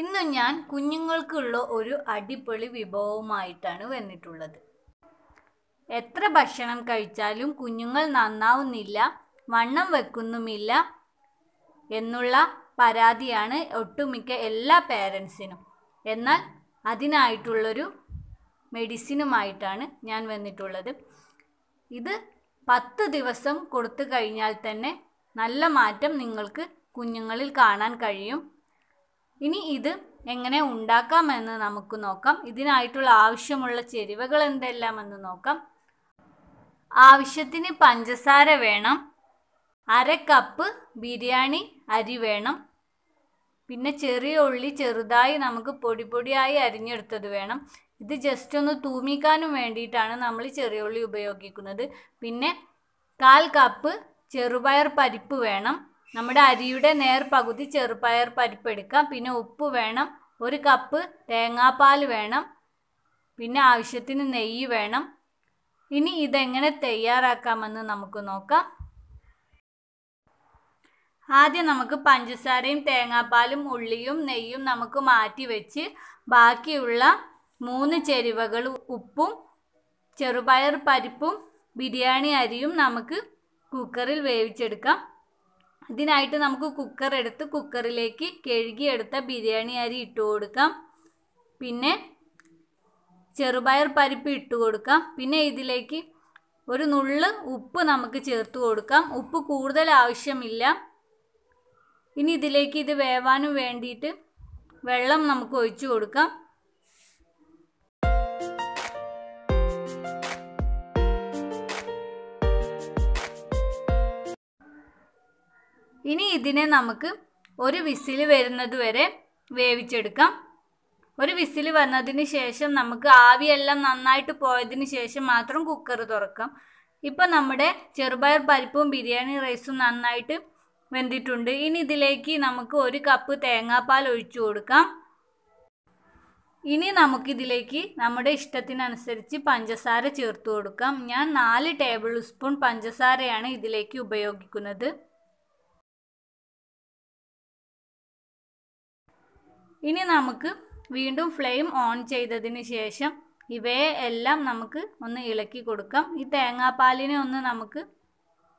ഇന്ന് ഞാൻ കുഞ്ഞുങ്ങൾക്കുള്ള ഒരു അടിപൊളി വിഭവമായിട്ടാണ് വന്നിട്ടുള്ളത് എത്ര ഭക്ഷണം കഴിച്ചാലും കുഞ്ഞുങ്ങൾ നന്നാവുന്നില്ല വണ്ണം വെക്കുന്നുമില്ല എന്നുള്ള പരാതിയാണ് ഒട്ടുമിക്ക എല്ലാ പേരൻസിനും എന്നാൽ അതിനായിട്ടുള്ളൊരു മെഡിസിനുമായിട്ടാണ് ഞാൻ വന്നിട്ടുള്ളത് ഇത് പത്ത് ദിവസം കൊടുത്തു കഴിഞ്ഞാൽ തന്നെ നല്ല മാറ്റം നിങ്ങൾക്ക് കുഞ്ഞുങ്ങളിൽ കാണാൻ കഴിയും ഇനി ഇത് എങ്ങനെ ഉണ്ടാക്കാമെന്ന് നമുക്ക് നോക്കാം ഇതിനായിട്ടുള്ള ആവശ്യമുള്ള ചേരുവകൾ എന്തെല്ലാമെന്ന് നോക്കാം ആവശ്യത്തിന് പഞ്ചസാര വേണം അര കപ്പ് ബിരിയാണി അരി വേണം പിന്നെ ചെറിയ ഉള്ളി ചെറുതായി നമുക്ക് പൊടി പൊടിയായി അരിഞ്ഞെടുത്തത് വേണം ഇത് ജസ്റ്റ് ഒന്ന് തൂമിക്കാനും വേണ്ടിയിട്ടാണ് നമ്മൾ ചെറിയ ഉള്ളി ഉപയോഗിക്കുന്നത് പിന്നെ കാൽ കപ്പ് ചെറുപയർ പരിപ്പ് വേണം നമ്മുടെ അരിയുടെ നേർ പകുതി ചെറുപയർ പരിപ്പ് എടുക്കാം പിന്നെ ഉപ്പ് വേണം ഒരു കപ്പ് തേങ്ങാപ്പാൽ വേണം പിന്നെ ആവശ്യത്തിന് നെയ്യ് വേണം ഇനി ഇതെങ്ങനെ തയ്യാറാക്കാമെന്ന് നമുക്ക് നോക്കാം ആദ്യം നമുക്ക് പഞ്ചസാരയും തേങ്ങാപ്പാലും ഉള്ളിയും നെയ്യും നമുക്ക് മാറ്റി വെച്ച് ബാക്കിയുള്ള മൂന്ന് ചേരുവകൾ ഉപ്പും ചെറുപയർ പരിപ്പും ബിരിയാണി അരിയും നമുക്ക് കുക്കറിൽ വേവിച്ചെടുക്കാം ഇതിനായിട്ട് നമുക്ക് കുക്കർ എടുത്ത് കുക്കറിലേക്ക് കഴുകിയെടുത്ത ബിരിയാണി അരി ഇട്ട് കൊടുക്കാം പിന്നെ ചെറുപയർ പരിപ്പ് ഇട്ട് കൊടുക്കാം പിന്നെ ഇതിലേക്ക് ഒരു നുള്ള് ഉപ്പ് നമുക്ക് ചേർത്ത് കൊടുക്കാം ഉപ്പ് കൂടുതൽ ആവശ്യമില്ല ഇനി ഇതിലേക്ക് ഇത് വേവാനും വേണ്ടിയിട്ട് വെള്ളം നമുക്ക് ഒഴിച്ചു കൊടുക്കാം ഇനി ഇതിനെ നമുക്ക് ഒരു വിസിൽ വരുന്നത് വരെ വേവിച്ചെടുക്കാം ഒരു വിസിൽ വന്നതിന് ശേഷം നമുക്ക് ആവിയെല്ലാം നന്നായിട്ട് പോയതിന് ശേഷം മാത്രം കുക്കർ തുറക്കാം ഇപ്പം നമ്മുടെ ചെറുപയർ പരിപ്പും ബിരിയാണി റൈസും നന്നായിട്ട് വെന്തിട്ടുണ്ട് ഇനി ഇതിലേക്ക് നമുക്ക് ഒരു കപ്പ് തേങ്ങാപ്പാൽ ഒഴിച്ചു കൊടുക്കാം ഇനി നമുക്കിതിലേക്ക് നമ്മുടെ ഇഷ്ടത്തിനനുസരിച്ച് പഞ്ചസാര ചേർത്ത് കൊടുക്കാം ഞാൻ നാല് ടേബിൾ സ്പൂൺ പഞ്ചസാരയാണ് ഇതിലേക്ക് ഉപയോഗിക്കുന്നത് ഇനി നമുക്ക് വീണ്ടും ഫ്ലെയിം ഓൺ ചെയ്തതിന് ശേഷം ഇവയെ എല്ലാം നമുക്ക് ഒന്ന് ഇളക്കി കൊടുക്കാം ഈ തേങ്ങാപ്പാലിനെ ഒന്ന് നമുക്ക്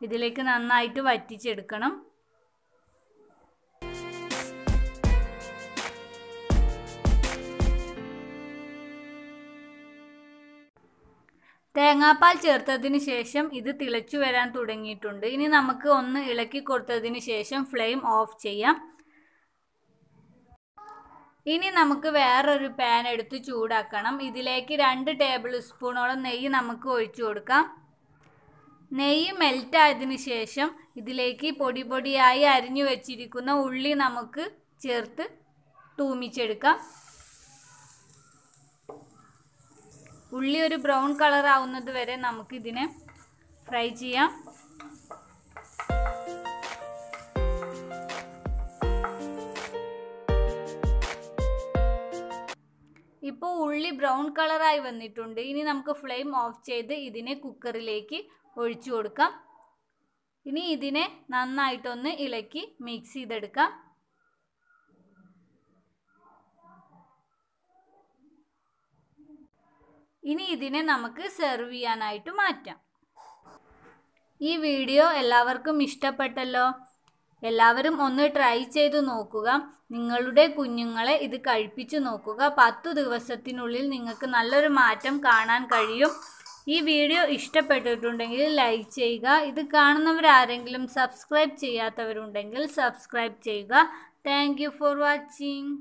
ഇതിലേക്ക് നന്നായിട്ട് വറ്റിച്ചെടുക്കണം തേങ്ങാപ്പാൽ ചേർത്തതിന് ശേഷം ഇത് തിളച്ചു വരാൻ തുടങ്ങിയിട്ടുണ്ട് ഇനി നമുക്ക് ഒന്ന് ഇളക്കി കൊടുത്തതിന് ശേഷം ഫ്ലെയിം ഓഫ് ചെയ്യാം ഇനി നമുക്ക് വേറൊരു പാൻ എടുത്ത് ചൂടാക്കണം ഇതിലേക്ക് രണ്ട് ടേബിൾ സ്പൂണോളം നെയ്യ് നമുക്ക് ഒഴിച്ചു കൊടുക്കാം നെയ്യ് മെൽറ്റായതിനു ശേഷം ഇതിലേക്ക് പൊടി പൊടിയായി അരിഞ്ഞു വെച്ചിരിക്കുന്ന ഉള്ളി നമുക്ക് ചേർത്ത് തൂമിച്ചെടുക്കാം ഉള്ളി ഒരു ബ്രൗൺ കളർ ആവുന്നത് വരെ നമുക്കിതിനെ ഫ്രൈ ചെയ്യാം ഇപ്പോൾ ഉള്ളി ബ്രൗൺ കളറായി വന്നിട്ടുണ്ട് ഇനി നമുക്ക് ഫ്ലെയിം ഓഫ് ചെയ്ത് ഇതിനെ കുക്കറിലേക്ക് ഒഴിച്ചു കൊടുക്കാം ഇനി ഇതിനെ നന്നായിട്ടൊന്ന് ഇളക്കി മിക്സ് ചെയ്തെടുക്കാം ഇനി ഇതിനെ നമുക്ക് സെർവ് ചെയ്യാനായിട്ട് മാറ്റാം ഈ വീഡിയോ എല്ലാവർക്കും ഇഷ്ടപ്പെട്ടല്ലോ എല്ലാവരും ഒന്ന് ട്രൈ ചെയ്തു നോക്കുക നിങ്ങളുടെ കുഞ്ഞുങ്ങളെ ഇത് കഴിപ്പിച്ചു നോക്കുക പത്ത് ദിവസത്തിനുള്ളിൽ നിങ്ങൾക്ക് നല്ലൊരു മാറ്റം കാണാൻ കഴിയും ഈ വീഡിയോ ഇഷ്ടപ്പെട്ടിട്ടുണ്ടെങ്കിൽ ലൈക്ക് ചെയ്യുക ഇത് കാണുന്നവരാരെങ്കിലും സബ്സ്ക്രൈബ് ചെയ്യാത്തവരുണ്ടെങ്കിൽ സബ്സ്ക്രൈബ് ചെയ്യുക താങ്ക് ഫോർ വാച്ചിങ്